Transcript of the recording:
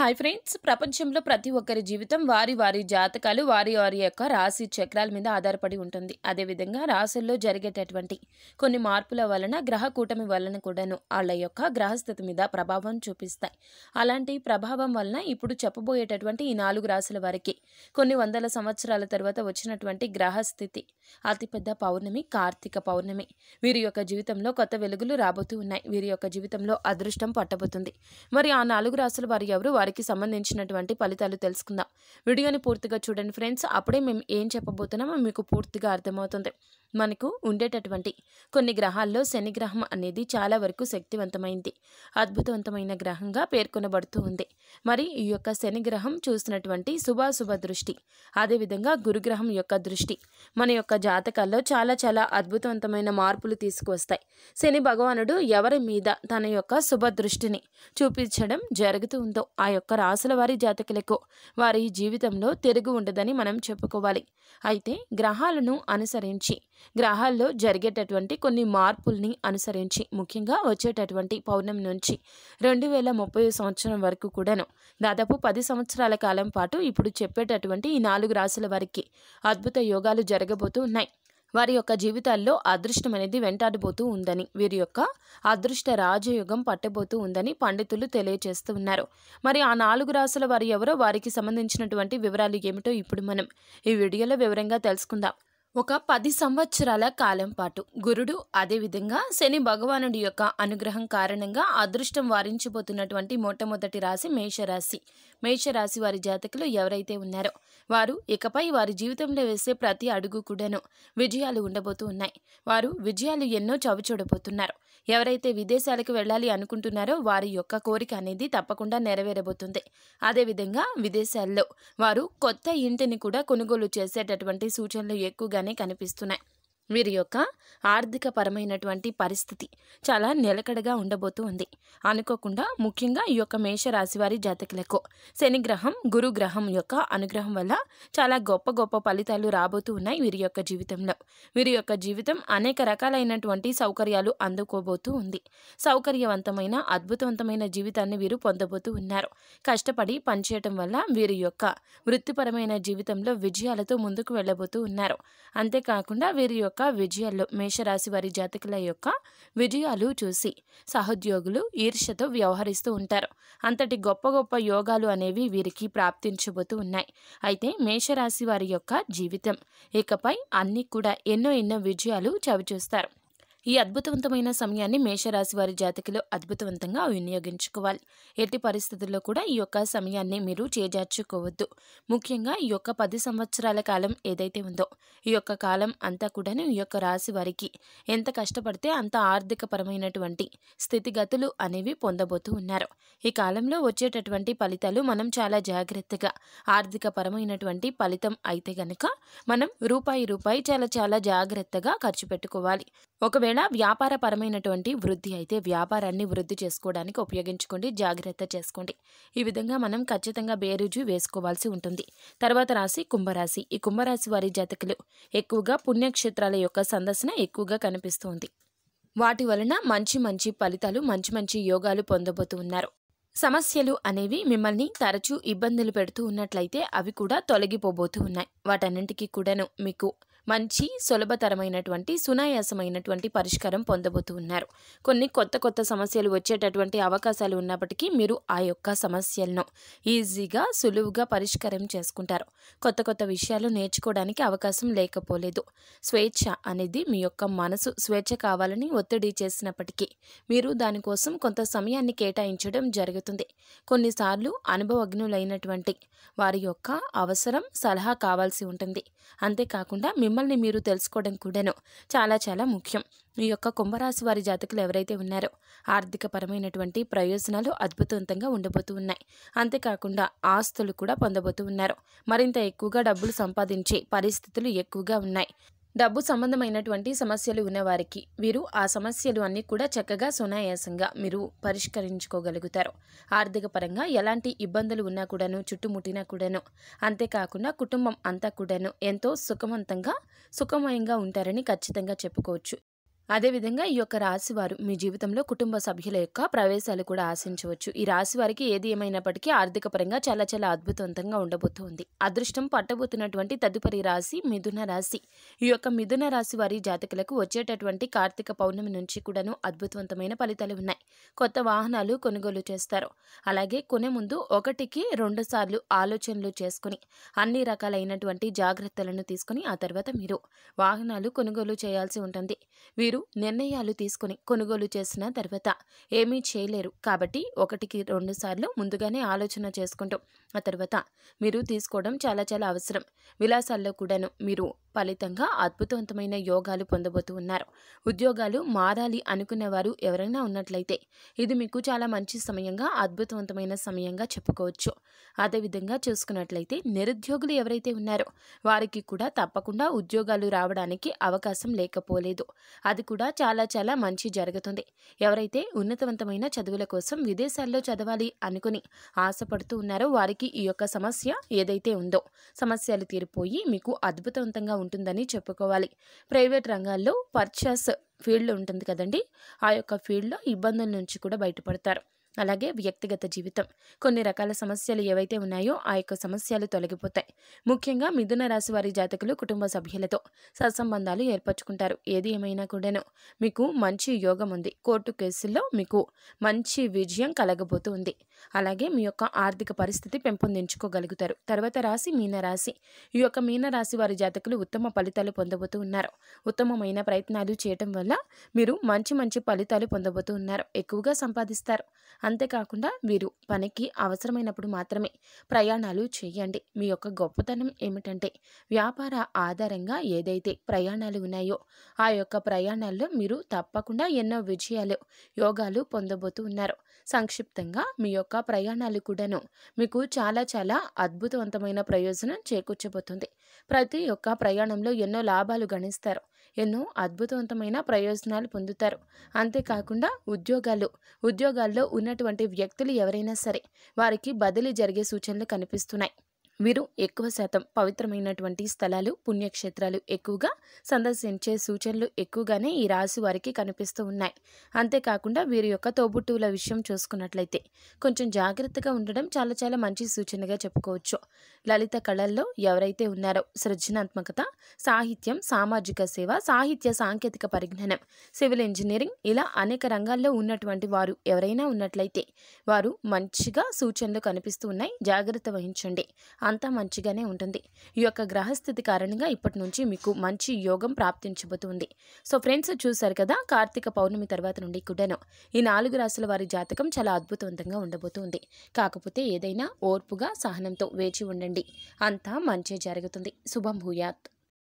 hi friends ప్రపంచంలో ప్రతి ఒక్కరి జీవితం వారి వారి జాతకాలు వారి వారి యొక్క రాశి చక్రాల మీద ఆధారపడి ఉంటుంది అదేవిధంగా రాశుల్లో జరిగేటటువంటి కొన్ని మార్పుల వలన గ్రహ కూటమి వలన కూడాను వాళ్ళ యొక్క గ్రహస్థితి మీద ప్రభావం చూపిస్తాయి అలాంటి ప్రభావం వలన ఇప్పుడు చెప్పబోయేటటువంటి ఈ నాలుగు రాశుల వారికి కొన్ని వందల సంవత్సరాల తర్వాత వచ్చినటువంటి గ్రహస్థితి అతిపెద్ద పౌర్ణమి కార్తీక పౌర్ణమి వీరి యొక్క జీవితంలో కొత్త వెలుగులు రాబోతూ ఉన్నాయి వీరి యొక్క జీవితంలో అదృష్టం పట్టబోతుంది మరి ఆ నాలుగు రాశుల వారు ఎవరు వారి వారికి సంబంధించినటువంటి ఫలితాలు తెలుసుకుందాం వీడియోని పూర్తిగా చూడండి ఫ్రెండ్స్ అప్పుడే మేము ఏం చెప్పబోతున్నామో మీకు పూర్తిగా అర్థమవుతుంది మనకు ఉండేటటువంటి కొన్ని గ్రహాల్లో శని గ్రహం అనేది చాలా వరకు శక్తివంతమైంది అద్భుతవంతమైన గ్రహంగా పేర్కొనబడుతూ ఉంది మరి ఈ యొక్క శని గ్రహం చూసినటువంటి శుభాశుభ దృష్టి అదేవిధంగా గురుగ్రహం యొక్క దృష్టి మన యొక్క జాతకాల్లో చాలా చాలా అద్భుతవంతమైన మార్పులు తీసుకువస్తాయి శని భగవానుడు ఎవరి మీద తన యొక్క శుభ దృష్టిని చూపించడం జరుగుతూ ఉందో ఆ యొక్క రాసుల వారి జాతకులకు వారి జీవితంలో తిరుగు ఉండదని మనం చెప్పుకోవాలి అయితే గ్రహాలను అనుసరించి గ్రహాల్లో జరిగేటటువంటి కొన్ని మార్పుల్ని అనుసరించి ముఖ్యంగా వచ్చేటటువంటి పౌర్ణమి నుంచి రెండు వేల ముప్పై సంవత్సరం వరకు కూడాను దాదాపు పది సంవత్సరాల కాలం పాటు ఇప్పుడు చెప్పేటటువంటి ఈ నాలుగు రాశుల వారికి అద్భుత యోగాలు జరగబోతూ ఉన్నాయి వారి యొక్క జీవితాల్లో అదృష్టం అనేది వెంటాడిపోతూ ఉందని వీరి యొక్క అదృష్ట రాజయోగం పట్టబోతూ ఉందని పండితులు తెలియజేస్తూ ఉన్నారు మరి ఆ నాలుగు రాసుల వారు ఎవరో వారికి సంబంధించినటువంటి వివరాలు ఏమిటో ఇప్పుడు మనం ఈ వీడియోలో వివరంగా తెలుసుకుందాం ఒక పది సంవత్సరాల కాలం పాటు గురుడు అదేవిధంగా శని భగవానుడి యొక్క అనుగ్రహం కారణంగా అదృష్టం వారించిపోతున్నటువంటి మొట్టమొదటి రాశి మేషరాశి మేషరాశి వారి జాతకులు ఎవరైతే ఉన్నారో వారు ఇకపై వారి జీవితంలో వేసే ప్రతి అడుగు కూడాను విజయాలు ఉండబోతున్నాయి ఉన్నాయి వారు విజయాలు ఎన్నో చవిచూడబోతున్నారు ఎవరైతే విదేశాలకు వెళ్ళాలి అనుకుంటున్నారో వారి యొక్క కోరిక అనేది తప్పకుండా నెరవేరబోతుంది అదేవిధంగా విదేశాల్లో వారు కొత్త ఇంటిని కూడా కొనుగోలు చేసేటటువంటి సూచనలు ఎక్కువగానే కనిపిస్తున్నాయి వీరి యొక్క ఆర్థిక పరమైనటువంటి పరిస్థితి చాలా నిలకడగా ఉండబోతూ ఉంది అనుకోకుండా ముఖ్యంగా ఈ యొక్క మేషరాశివారి జాతకులకు శనిగ్రహం గురుగ్రహం యొక్క అనుగ్రహం వల్ల చాలా గొప్ప గొప్ప ఫలితాలు రాబోతూ ఉన్నాయి వీరి యొక్క జీవితంలో వీరి యొక్క జీవితం అనేక రకాలైనటువంటి సౌకర్యాలు అందుకోబోతూ ఉంది సౌకర్యవంతమైన అద్భుతవంతమైన జీవితాన్ని వీరు పొందబోతూ ఉన్నారు కష్టపడి పనిచేయటం వల్ల వీరి యొక్క వృత్తిపరమైన జీవితంలో విజయాలతో ముందుకు వెళ్ళబోతూ ఉన్నారు అంతేకాకుండా వీరి యొక్క యొక్క విజయాలు మేషరాశి వారి జాతకుల యొక్క విజయాలు చూసి సహోద్యోగులు ఈర్ష్యతో వ్యవహరిస్తూ ఉంటారు అంతటి గొప్ప గొప్ప యోగాలు అనేవి వీరికి ప్రాప్తించబోతూ ఉన్నాయి అయితే మేషరాశి వారి యొక్క జీవితం ఇకపై అన్నీ కూడా ఎన్నో ఎన్నో విజయాలు చవిచూస్తారు ఈ అద్భుతవంతమైన సమయాన్ని మేషరాశి వారి జాతకలో అద్భుతవంతంగా వినియోగించుకోవాలి ఎట్టి పరిస్థితుల్లో కూడా ఈ యొక్క సమయాన్ని మీరు చేజార్చుకోవద్దు ముఖ్యంగా ఈ యొక్క పది సంవత్సరాల కాలం ఏదైతే ఉందో ఈ యొక్క కాలం అంతా కూడాను ఈ యొక్క రాశి వారికి ఎంత కష్టపడితే అంత ఆర్థికపరమైనటువంటి స్థితిగతులు అనేవి పొందబోతూ ఉన్నారు ఈ కాలంలో వచ్చేటటువంటి ఫలితాలు మనం చాలా జాగ్రత్తగా ఆర్థికపరమైనటువంటి ఫలితం అయితే గనక మనం రూపాయి రూపాయి చాలా చాలా జాగ్రత్తగా ఖర్చు పెట్టుకోవాలి ఒకవేళ వ్యాపారపరమైనటువంటి వృద్ధి అయితే వ్యాపారాన్ని వృద్ధి చేసుకోవడానికి ఉపయోగించుకోండి జాగ్రత్త చేసుకోండి ఈ విధంగా మనం ఖచ్చితంగా బేరుజు వేసుకోవాల్సి ఉంటుంది తర్వాత రాశి కుంభరాశి ఈ కుంభరాశి వారి జాతకులు ఎక్కువగా పుణ్యక్షేత్రాల యొక్క సందర్శన ఎక్కువగా కనిపిస్తుంది వాటి వలన మంచి మంచి ఫలితాలు మంచి మంచి యోగాలు పొందబోతూ ఉన్నారు సమస్యలు అనేవి మిమ్మల్ని తరచూ ఇబ్బందులు పెడుతూ ఉన్నట్లయితే అవి కూడా తొలగిపోబోతూ ఉన్నాయి వాటన్నింటికీ కూడాను మీకు మంచి సులభతరమైనటువంటి సునాయాసమైనటువంటి పరిష్కారం పొందబోతూ ఉన్నారు కొన్ని కొత్త కొత్త సమస్యలు వచ్చేటటువంటి అవకాశాలు ఉన్నప్పటికీ మీరు ఆ యొక్క సమస్యలను ఈజీగా సులువుగా పరిష్కారం చేసుకుంటారు కొత్త కొత్త విషయాలు నేర్చుకోవడానికి అవకాశం లేకపోలేదు స్వేచ్ఛ అనేది మీ యొక్క మనసు స్వేచ్ఛ కావాలని ఒత్తిడి చేసినప్పటికీ మీరు దానికోసం కొంత సమయాన్ని కేటాయించడం జరుగుతుంది కొన్నిసార్లు అనుభవజ్ఞులైనటువంటి వారి యొక్క అవసరం సలహా కావాల్సి ఉంటుంది అంతేకాకుండా మీ మిమ్మల్ని మీరు తెలుసుకోవడం కూడాను చాలా చాలా ముఖ్యం ఈ యొక్క కుంభరాశి వారి జాతకులు ఎవరైతే ఉన్నారో ఆర్థికపరమైనటువంటి ప్రయోజనాలు అద్భుతవంతంగా ఉండబోతూ ఉన్నాయి అంతేకాకుండా ఆస్తులు కూడా పొందబోతూ ఉన్నారు మరింత ఎక్కువగా డబ్బులు సంపాదించే పరిస్థితులు ఎక్కువగా ఉన్నాయి డబ్బు సంబంధమైనటువంటి సమస్యలు ఉన్నవారికి వీరు ఆ సమస్యలు అన్నీ కూడా చక్కగా సునాయాసంగా మీరు పరిష్కరించుకోగలుగుతారు ఆర్థిక పరంగా ఎలాంటి ఇబ్బందులు ఉన్నా కూడాను చుట్టుముట్టినా కూడాను అంతేకాకుండా కుటుంబం అంతా కూడాను ఎంతో సుఖవంతంగా సుఖమయంగా ఉంటారని ఖచ్చితంగా చెప్పుకోవచ్చు అదేవిధంగా ఈ యొక్క రాశివారు మీ జీవితంలో కుటుంబ సభ్యుల యొక్క ప్రవేశాలు కూడా ఆశించవచ్చు ఈ రాశి వారికి ఏది ఏమైనప్పటికీ ఆర్థిక పరంగా చాలా చాలా అద్భుతవంతంగా ఉండబోతోంది అదృష్టం పట్టబోతున్నటువంటి తదుపరి రాశి మిథున రాశి ఈ యొక్క మిథున రాశి వారి జాతకులకు వచ్చేటటువంటి కార్తీక పౌర్ణమి నుంచి కూడాను అద్భుతవంతమైన ఫలితాలు ఉన్నాయి కొత్త వాహనాలు కొనుగోలు చేస్తారు అలాగే కొనే ముందు ఒకటికి రెండు సార్లు ఆలోచనలు చేసుకుని అన్ని రకాలైనటువంటి జాగ్రత్తలను తీసుకుని ఆ తర్వాత మీరు వాహనాలు కొనుగోలు చేయాల్సి ఉంటుంది వీరు నిర్ణయాలు తీసుకుని కొనుగోలు చేసిన తర్వాత ఏమీ చేయలేరు కాబట్టి ఒకటికి రెండు సార్లు ముందుగానే ఆలోచన చేసుకుంటాం ఆ తర్వాత మీరు తీసుకోవడం చాలా చాలా అవసరం విలాసాల్లో కూడాను మీరు ఫలితంగా అద్భుతవంతమైన యోగాలు పొందబోతూ ఉన్నారు ఉద్యోగాలు మారాలి అనుకునేవారు ఎవరైనా ఉన్నట్లయితే ఇది మీకు చాలా మంచి సమయంగా అద్భుతవంతమైన సమయంగా చెప్పుకోవచ్చు అదేవిధంగా చూసుకున్నట్లయితే నిరుద్యోగులు ఎవరైతే ఉన్నారో వారికి కూడా తప్పకుండా ఉద్యోగాలు రావడానికి అవకాశం లేకపోలేదు అది కూడా చాలా చాలా మంచి జరుగుతుంది ఎవరైతే ఉన్నతవంతమైన చదువుల కోసం విదేశాల్లో చదవాలి అనుకుని ఆశపడుతూ ఉన్నారో వారికి ఈ యొక్క సమస్య ఏదైతే ఉందో సమస్యలు తీరిపోయి మీకు అద్భుతవంతంగా ఉంటుందని చెప్పుకోవాలి ప్రైవేట్ రంగాల్లో పర్చేస్ ఫీల్డ్ ఉంటుంది కదండి ఆ యొక్క ఫీల్డ్లో ఇబ్బందుల నుంచి కూడా బయటపడతారు అలాగే వ్యక్తిగత జీవితం కొన్ని రకాల సమస్యలు ఏవైతే ఉన్నాయో ఆ యొక్క సమస్యలు తొలగిపోతాయి ముఖ్యంగా మిథున రాశి వారి జాతకులు కుటుంబ సభ్యులతో సత్సంబంధాలు ఏర్పరచుకుంటారు ఏది ఏమైనా కూడాను మీకు మంచి యోగం ఉంది కోర్టు కేసుల్లో మీకు మంచి విజయం కలగబోతుంది అలాగే మీ యొక్క ఆర్థిక పరిస్థితి పెంపొందించుకోగలుగుతారు తర్వాత రాశి మీనరాశి ఈ యొక్క మీనరాశి వారి జాతకులు ఉత్తమ ఫలితాలు పొందబోతూ ఉన్నారు ఉత్తమమైన ప్రయత్నాలు చేయటం వల్ల మీరు మంచి మంచి ఫలితాలు పొందబోతూ ఉన్నారు ఎక్కువగా సంపాదిస్తారు అంతేకాకుండా మీరు పనికి అవసరమైనప్పుడు మాత్రమే ప్రయాణాలు చేయండి మీ యొక్క గొప్పతనం ఏమిటంటే వ్యాపార ఆధారంగా ఏదైతే ప్రయాణాలు ఉన్నాయో ఆ యొక్క ప్రయాణాల్లో మీరు తప్పకుండా ఎన్నో విజయాలు యోగాలు పొందబోతూ ఉన్నారు సంక్షిప్తంగా మీ యొక్క ప్రయాణాలు కూడాను మీకు చాలా చాలా అద్భుతవంతమైన ప్రయోజనం చేకూర్చబోతుంది ప్రతి ఒక్క ప్రయాణంలో ఎన్నో లాభాలు గణిస్తారు ఎన్నో అద్భుతవంతమైన ప్రయోజనాలు పొందుతారు అంతేకాకుండా ఉద్యోగాలు ఉద్యోగాల్లో ఉన్నటువంటి వ్యక్తులు ఎవరైనా సరే వారికి బదిలీ జరిగే సూచనలు కనిపిస్తున్నాయి వీరు ఎక్కువ శాతం పవిత్రమైనటువంటి స్థలాలు పుణ్యక్షేత్రాలు ఎక్కువగా సందర్శించే సూచనలు ఎక్కువగానే ఈ రాశి వారికి కనిపిస్తూ ఉన్నాయి అంతేకాకుండా వీరి యొక్క తోబుట్టువుల విషయం చూసుకున్నట్లయితే కొంచెం జాగ్రత్తగా ఉండడం చాలా చాలా మంచి సూచనగా చెప్పుకోవచ్చు లలిత కళల్లో ఎవరైతే ఉన్నారో సృజనాత్మకత సాహిత్యం సామాజిక సేవ సాహిత్య సాంకేతిక పరిజ్ఞానం సివిల్ ఇంజనీరింగ్ ఇలా అనేక రంగాల్లో ఉన్నటువంటి వారు ఎవరైనా ఉన్నట్లయితే వారు మంచిగా సూచనలు కనిపిస్తూ ఉన్నాయి జాగ్రత్త వహించండి అంతా మంచిగానే ఉంటుంది ఈ యొక్క గ్రహస్థితి కారణంగా ఇప్పటి నుంచి మీకు మంచి యోగం ప్రాప్తించబోతుంది సో ఫ్రెండ్స్ చూశారు కదా కార్తీక పౌర్ణమి తర్వాత నుండి కుడను ఈ నాలుగు రాశుల వారి జాతకం చాలా అద్భుతవంతంగా ఉండబోతుంది కాకపోతే ఏదైనా ఓర్పుగా సహనంతో వేచి ఉండండి అంతా మంచి జరుగుతుంది శుభం భూయాత్